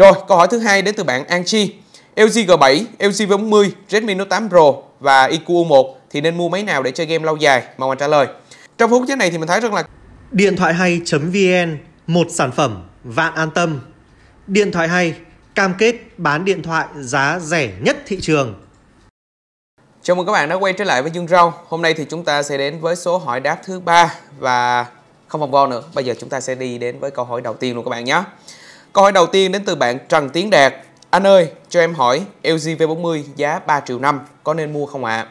Rồi, câu hỏi thứ hai đến từ bạn An Chi. LG G7, LG V40, Redmi Note 8 Pro và EQ 1 thì nên mua máy nào để chơi game lâu dài? Mong anh trả lời. Trong phút thế này thì mình thấy rằng là điện thoại hay.vn, một sản phẩm vạn an tâm. Điện thoại hay cam kết bán điện thoại giá rẻ nhất thị trường. Chào mừng các bạn đã quay trở lại với Dương Rau. Hôm nay thì chúng ta sẽ đến với số hỏi đáp thứ ba và không vòng vo nữa. Bây giờ chúng ta sẽ đi đến với câu hỏi đầu tiên luôn các bạn nhé. Câu hỏi đầu tiên đến từ bạn Trần Tiến Đạt. Anh ơi, cho em hỏi LG V40 giá 3 triệu năm có nên mua không ạ? À?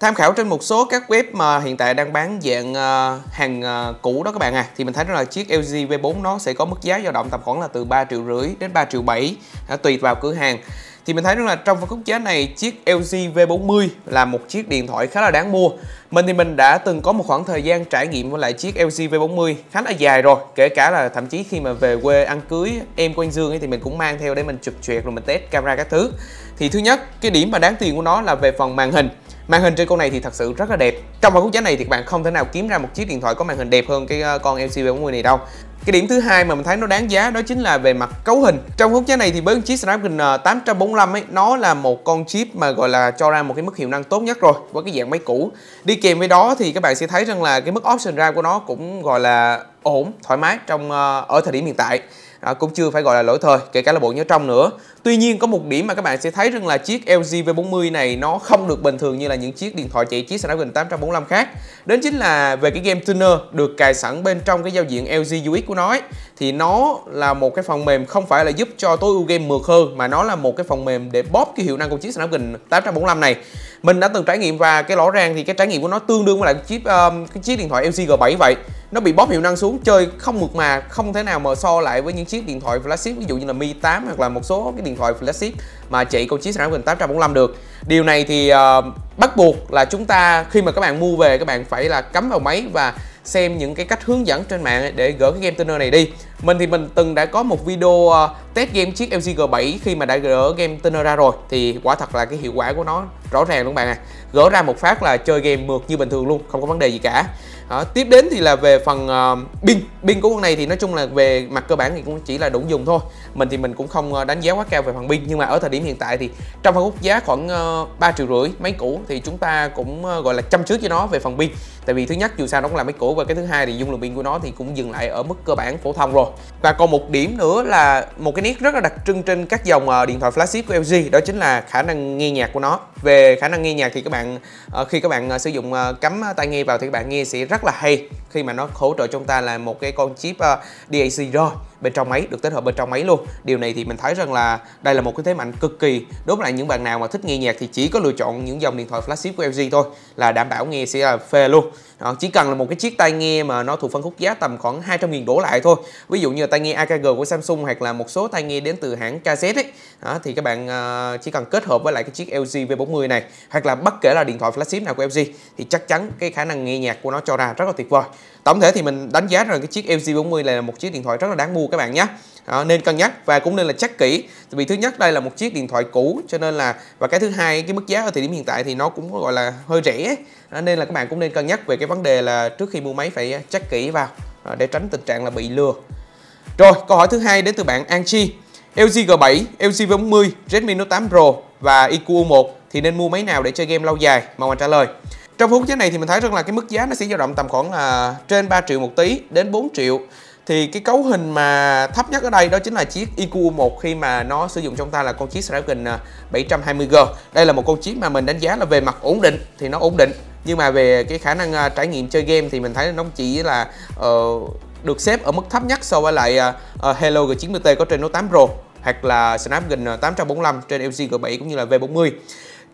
Tham khảo trên một số các web mà hiện tại đang bán dạng ờ, hàng ờ, cũ đó các bạn à Thì mình thấy đó là chiếc LG V4 nó sẽ có mức giá dao động tầm khoảng là từ 3 triệu rưỡi đến 3 triệu 7 à, Tùy vào cửa hàng thì mình thấy rằng là trong phân khúc giá này chiếc LG V40 là một chiếc điện thoại khá là đáng mua mình thì mình đã từng có một khoảng thời gian trải nghiệm với lại chiếc LG V40 khá là dài rồi kể cả là thậm chí khi mà về quê ăn cưới em của anh Dương ấy thì mình cũng mang theo để mình chụp chuyện rồi mình test camera các thứ thì thứ nhất cái điểm mà đáng tiền của nó là về phần màn hình màn hình trên con này thì thật sự rất là đẹp trong phân khúc giá này thì các bạn không thể nào kiếm ra một chiếc điện thoại có màn hình đẹp hơn cái ờ, con LG V40 này đâu cái điểm thứ hai mà mình thấy nó đáng giá đó chính là về mặt cấu hình. Trong hút giá này thì với chiếc Snapdragon 845 ờ, ấy, nó là một con chip mà gọi là cho ra một cái mức hiệu năng tốt nhất rồi với cái dạng máy cũ. Đi kèm với đó thì các bạn sẽ thấy rằng là cái mức option RAM của nó cũng gọi là ổn, thoải mái trong ờ, ở thời điểm hiện tại à, cũng chưa phải gọi là lỗi thời kể cả là bộ nhớ trong nữa tuy nhiên có một điểm mà các bạn sẽ thấy rằng là chiếc LG V40 này nó không được bình thường như là những chiếc điện thoại chạy chiếc Snapdragon 845 khác đến chính là về cái game tuner được cài sẵn bên trong cái giao diện LG UX của nó ấy, thì nó là một cái phần mềm không phải là giúp cho tối ưu game mượt hơn mà nó là một cái phần mềm để bóp cái hiệu năng của chiếc Snapdragon 845 này mình đã từng trải nghiệm và cái rõ ràng thì cái trải nghiệm của nó tương đương với lại chiếc um, cái chiếc điện thoại LG G7 vậy nó bị bóp hiệu năng xuống chơi không mượt mà không thể nào mà so lại với những chiếc điện thoại flagship ví dụ như là Mi 8 hoặc là một số cái điện thoại flagship mà chạy con chiếc Snapdragon 845 được điều này thì uh, bắt buộc là chúng ta khi mà các bạn mua về các bạn phải là cắm vào máy và xem những cái cách hướng dẫn trên mạng để gỡ cái game tuner này đi mình thì mình từng đã có một video uh, test game chiếc LG G7 khi mà đã gỡ game tuner ra rồi thì quả thật là cái hiệu quả của nó rõ ràng luôn bạn à gỡ ra một phát là chơi game mượt như bình thường luôn không có vấn đề gì cả đó. tiếp đến thì là về phần ờ, pin uh, pin của con này thì nói chung là về mặt cơ bản thì cũng chỉ là đủ dùng thôi mình thì mình cũng không ờ, đánh giá quá cao về phần pin nhưng mà ở thời điểm hiện tại thì trong phân khúc giá khoảng ờ, ba triệu rưỡi máy cũ thì chúng ta cũng gọi là chăm trước cho nó về phần pin tại vì thứ nhất dù sao nó cũng là máy cũ và cái thứ hai thì dung lượng pin của nó thì cũng dừng lại ở mức cơ bản phổ thông rồi và còn một điểm nữa là một cái nét rất là đặc trưng trên các dòng điện thoại flagship của LG đó chính là khả năng nghe nhạc của nó về khả năng nghe nhạc thì các bạn khi các bạn sử dụng cắm tai nghe vào thì các bạn nghe sẽ rất rất là hay khi mà nó hỗ trợ chúng ta là một cái con chip uh, DAC rồi bên trong máy được tích hợp bên trong máy luôn điều này thì mình thấy rằng là đây là một cái thế mạnh cực kỳ đối với lại những bạn nào mà thích nghe nhạc thì chỉ có lựa chọn những dòng điện thoại flagship của LG thôi là đảm bảo nghe sẽ là ờ, phê luôn đó, chỉ cần là một cái chiếc tai nghe mà nó thuộc phân khúc giá tầm khoảng 200.000 đổ lại thôi ví dụ như là tai nghe AKG của Samsung hoặc là một số tai nghe đến từ hãng KZ ấy đó, thì các bạn uh, chỉ cần kết hợp với lại cái chiếc LG V40 này hoặc là bất kể là điện thoại flagship nào của LG thì chắc chắn cái khả năng nghe nhạc của nó cho ra rất là tuyệt vời tổng thể thì mình đánh giá rằng cái chiếc LG 40 này là một chiếc điện thoại rất là đáng mua các bạn nhé à, nên cân nhắc và cũng nên là chắc kỹ vì thứ nhất đây là một chiếc điện thoại cũ cho nên là và cái thứ hai cái mức giá ở thời điểm hiện tại thì nó cũng gọi là hơi rẻ à, nên là các bạn cũng nên cân nhắc về cái vấn đề là trước khi mua máy phải chắc kỹ vào à, để tránh tình trạng là bị lừa rồi câu hỏi thứ hai đến từ bạn An Chi LG G7, LG 40 Redmi Note 8 Pro và IQ 1 thì nên mua máy nào để chơi game lâu dài? Mong anh trả lời. Trong phút giá này thì mình thấy rằng là cái mức giá nó sẽ dao động tầm khoảng là trên 3 triệu một tí đến 4 triệu thì cái cấu hình mà thấp nhất ở đây đó chính là chiếc EQ1 khi mà nó sử dụng trong ta là con chiếc Snapdragon 720G à, đây là một con chiếc mà mình đánh giá là về mặt ổn định thì nó ổn định nhưng mà về cái khả năng à, trải nghiệm chơi game thì mình thấy nó chỉ là uh, được xếp ở mức thấp nhất so với lại uh, Hello G90T có trên Note 8 Pro hoặc là Snapdragon 845 à, trên LG G7 cũng như là V40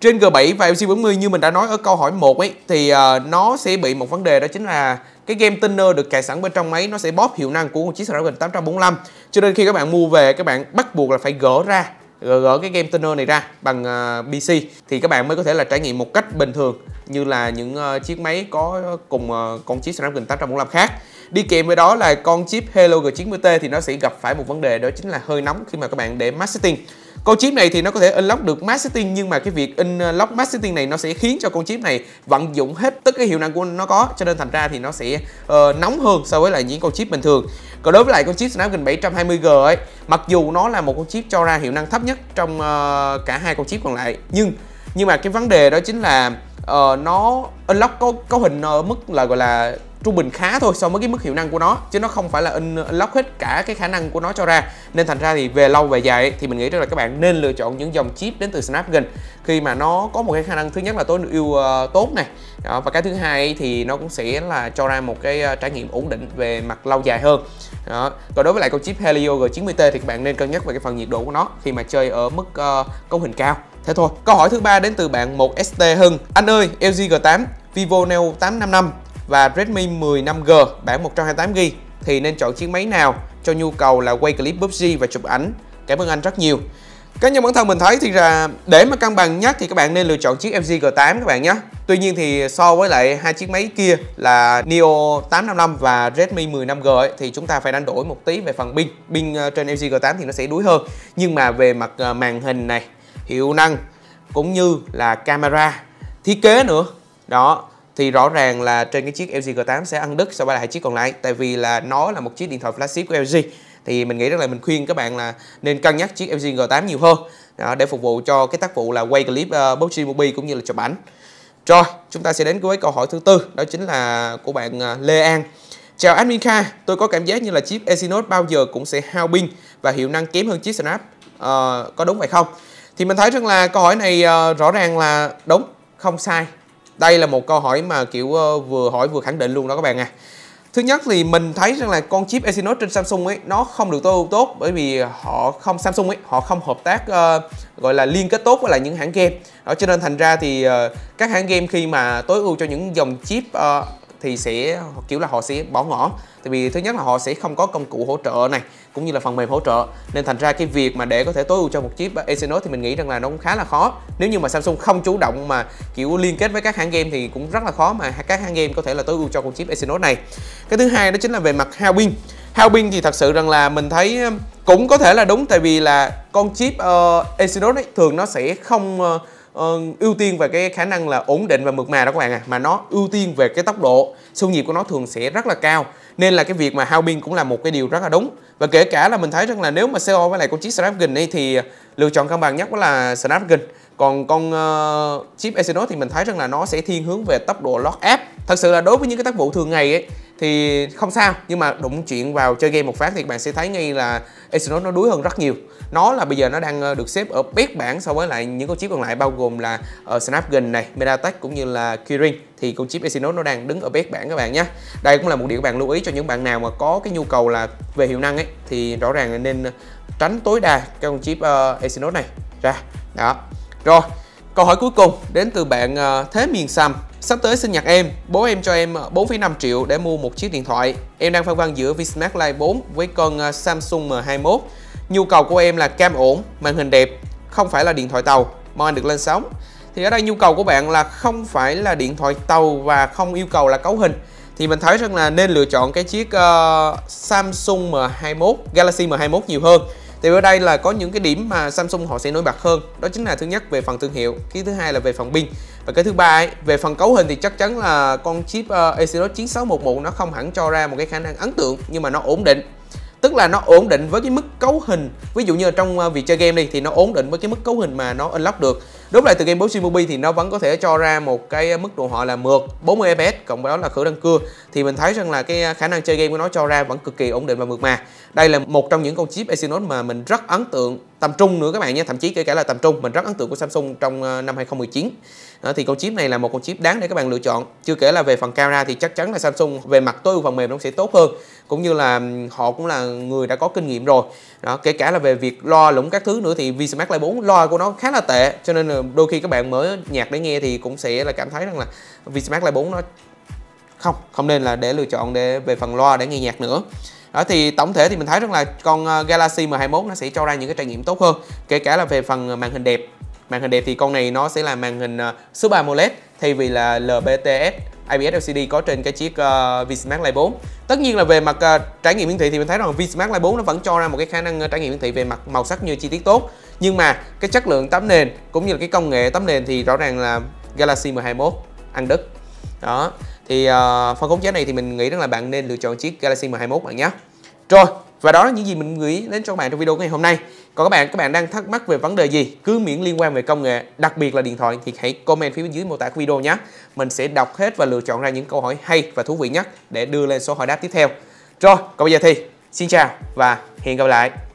trên G7 và LC40 như mình đã nói ở câu hỏi 1 ấy thì ờ, nó sẽ bị một vấn đề đó chính là cái game Tinner được cài sẵn bên trong máy nó sẽ bóp hiệu năng của một chiếc Snapdragon 845 cho nên khi các bạn mua về các bạn bắt buộc là phải gỡ ra gỡ cái game Turner này ra bằng uh, ờ, PC thì các bạn mới có thể là trải nghiệm một cách bình thường như là những ờ, chiếc máy có cùng con chip Snapdragon 845 khác. Đi kèm với đó là con chip Helio G90T thì nó sẽ gặp phải một vấn đề đó chính là hơi nóng khi mà các bạn để mask setting con chip này thì nó có thể unlock được max setting nhưng mà cái việc unlock max setting này nó sẽ khiến cho con chip này vận dụng hết tất cái hiệu năng của nó có cho nên thành ra thì nó sẽ uh, nóng hơn so với lại những con chip bình thường còn đối với lại con chip Snapdragon 720G ấy mặc dù nó là một con chip cho ra hiệu năng thấp nhất trong uh, cả hai con chip còn lại nhưng nhưng mà cái vấn đề đó chính là uh, nó unlock có có hình ở mức là gọi là trung bình khá thôi so với cái mức hiệu năng của nó chứ nó không phải là in lock hết cả cái khả năng của nó cho ra nên thành ra thì về lâu về dài ấy, thì mình nghĩ rằng là các bạn nên lựa chọn những dòng chip đến từ Snapdragon khi mà nó có một cái khả năng thứ nhất là tối ưu uh, tốt này đó, và cái thứ hai ấy, thì nó cũng sẽ là cho ra một cái ờ, trải nghiệm ổn định về mặt lâu dài hơn đó. còn đối với lại con chip Helio G90T thì các bạn nên cân nhắc về cái phần nhiệt độ của nó khi mà chơi ở mức uh, cấu hình cao thế thôi câu hỏi thứ ba đến từ bạn một st Hưng anh ơi LG G8 Vivo Neo 855 và Redmi 10 5G bản 128GB thì nên chọn chiếc máy nào cho nhu cầu là quay clip PUBG và chụp ảnh. Cảm ơn anh rất nhiều. Cá nhân bản thân mình thấy thì là để mà cân bằng nhất thì các bạn nên lựa chọn chiếc MG G8 các bạn nhé. Tuy nhiên thì so với lại hai chiếc máy kia là Neo 855 và Redmi 10 5G ấy, thì chúng ta phải đánh đổi một tí về phần pin. Pin ờ, trên LG G8 thì nó sẽ đuối hơn. Nhưng mà về mặt ờ, màn hình này, hiệu năng cũng như là camera, thiết kế nữa. Đó, thì rõ ràng là trên cái chiếc LG G8 sẽ ăn đứt so với lại chiếc còn lại tại vì là nó là một chiếc điện thoại flagship của LG thì mình nghĩ rằng là mình khuyên các bạn là nên cân nhắc chiếc LG G8 nhiều hơn đó, để phục vụ cho cái tác vụ là quay clip uh, PUBG movie cũng như là chụp ảnh rồi chúng ta sẽ đến với câu hỏi thứ tư đó chính là của bạn uh, Lê An Chào admin Kha, tôi có cảm giác như là chip Exynos bao giờ cũng sẽ hao pin và hiệu năng kém hơn chip Snap. Ờ, có đúng vậy không? Thì mình thấy rằng là câu hỏi này uh, rõ ràng là đúng, không sai đây là một câu hỏi mà kiểu ờ, vừa hỏi vừa khẳng định luôn đó các bạn à thứ nhất thì mình thấy rằng là con chip Exynos trên Samsung ấy nó không được tối ưu tốt bởi vì họ không Samsung ấy họ không hợp tác uh, gọi là liên kết tốt với lại những hãng game đó cho nên thành ra thì uh, các hãng game khi mà tối ưu cho những dòng chip uh, thì sẽ kiểu là họ sẽ bỏ ngỏ tại vì thứ nhất là họ sẽ không có công cụ hỗ trợ này cũng như là phần mềm hỗ trợ nên thành ra cái việc mà để có thể tối ưu cho một chip Exynos thì mình nghĩ rằng là nó cũng khá là khó nếu như mà Samsung không chủ động mà kiểu liên kết với các hãng game thì cũng rất là khó mà các hãng game có thể là tối ưu cho con chip Exynos này cái thứ hai đó chính là về mặt hao pin thì thật sự rằng là mình thấy cũng có thể là đúng tại vì là con chip uh, Exynos ấy, thường nó sẽ không uh, uh, ưu tiên về cái khả năng là ổn định và mượt mà đó các bạn à mà nó ưu tiên về cái tốc độ xung nhịp của nó thường sẽ rất là cao nên là cái việc mà hao pin cũng là một cái điều rất là đúng và kể cả là mình thấy rằng là nếu mà CO với lại con chip Snapdragon ấy thì lựa chọn cân bằng nhất là Snapdragon còn con uh, chip Exynos thì mình thấy rằng là nó sẽ thiên hướng về tốc độ lock app thật sự là đối với những cái tác vụ thường ngày ấy thì không sao nhưng mà đụng chuyện vào chơi game một phát thì bạn sẽ thấy ngay là Exynos nó đuối hơn rất nhiều nó là bây giờ nó đang ờ, được xếp ở bét bảng so với lại những con chip còn lại bao gồm là uh, Snapdragon này, MediaTek cũng như là Kirin thì con chip Exynos nó đang đứng ở bét bảng các bạn nhé đây cũng là một điều các bạn lưu ý cho những bạn nào mà có cái nhu cầu là về hiệu năng ấy thì rõ ràng nên tránh tối đa cái con chip ờ, uh, Exynos này ra đó rồi Câu hỏi cuối cùng đến từ bạn ờ, Thế Miền Sầm Sắp tới sinh nhật em, bố em cho em 4,5 ờ, triệu để mua một chiếc điện thoại Em đang phân vân giữa Vsmart Lite 4 với con ờ, Samsung M21 Nhu cầu của em là cam ổn, màn hình đẹp, không phải là điện thoại tàu Mong anh được lên sóng Thì ở đây nhu cầu của bạn là không phải là điện thoại tàu và không yêu cầu là cấu hình thì mình thấy rằng là nên lựa chọn cái chiếc uh, Samsung M21 Galaxy M21 nhiều hơn thì ở đây là có những cái điểm mà Samsung họ sẽ nổi bật hơn đó chính là thứ nhất về phần thương hiệu cái thứ hai là về phần pin và cái thứ ba ấy, về phần cấu hình thì chắc chắn là con chip ờ, Exynos 9611 nó không hẳn cho ra một cái khả năng ấn tượng nhưng mà nó ổn định tức là nó ổn định với cái mức cấu hình ví dụ như là trong ờ, việc chơi game đi thì nó ổn định với cái mức cấu hình mà nó unlock được Đúng là từ game PUBG Mobile thì nó vẫn có thể cho ra một cái mức độ họ là mượt 40 fps cộng với đó là khử răng cưa thì mình thấy rằng là cái à, khả năng chơi game của nó cho ra vẫn cực kỳ ổn định và mượt mà. Đây là một trong những con chip Exynos mà mình rất ấn tượng tầm trung nữa các bạn nha, thậm chí kể cả là tầm trung mình rất ấn tượng của Samsung trong à, năm 2019. À, thì con chip này là một con chip đáng để các bạn lựa chọn. Chưa kể là về phần camera thì chắc chắn là Samsung về mặt tối ưu phần mềm nó sẽ tốt hơn cũng như là họ cũng là người đã có kinh nghiệm rồi đó kể cả là về việc lo lũng các thứ nữa thì Vsmax Live 4 lo của nó khá là tệ cho nên là đôi khi các bạn mới nhạc để nghe thì cũng sẽ là cảm thấy rằng là Vsmax Live 4 nó không không nên là để lựa chọn để về phần loa để nghe nhạc nữa đó thì tổng thể thì mình thấy rằng là con ờ, Galaxy M21 nó sẽ cho ra những cái trải nghiệm tốt hơn kể cả là về phần ờ, màn hình đẹp màn hình đẹp thì con này nó sẽ là màn hình ờ, Super AMOLED thay vì là LBTS IPS LCD có trên cái chiếc uh, ờ, Vsmart Lite 4 tất nhiên là về mặt uh, trải nghiệm hiển thị thì mình thấy rằng Vsmart Lite 4 nó vẫn cho ra một cái khả năng ờ, trải nghiệm hiển thị về mặt màu sắc như chi tiết tốt nhưng mà cái chất lượng tấm nền cũng như là cái công nghệ tấm nền thì rõ ràng là Galaxy M21 ăn đứt đó thì uh, phân khúc giá này thì mình nghĩ rằng là bạn nên lựa chọn chiếc Galaxy M21 bạn nhé rồi và đó là những gì mình nghĩ đến cho các bạn trong video ngày hôm nay còn các bạn các bạn đang thắc mắc về vấn đề gì cứ miễn liên quan về công nghệ đặc biệt là điện thoại thì hãy comment phía bên dưới mô tả của video nhé mình sẽ đọc hết và lựa chọn ra những câu hỏi hay và thú vị nhất để đưa lên số hỏi đáp tiếp theo rồi còn bây giờ thì xin chào và hẹn gặp lại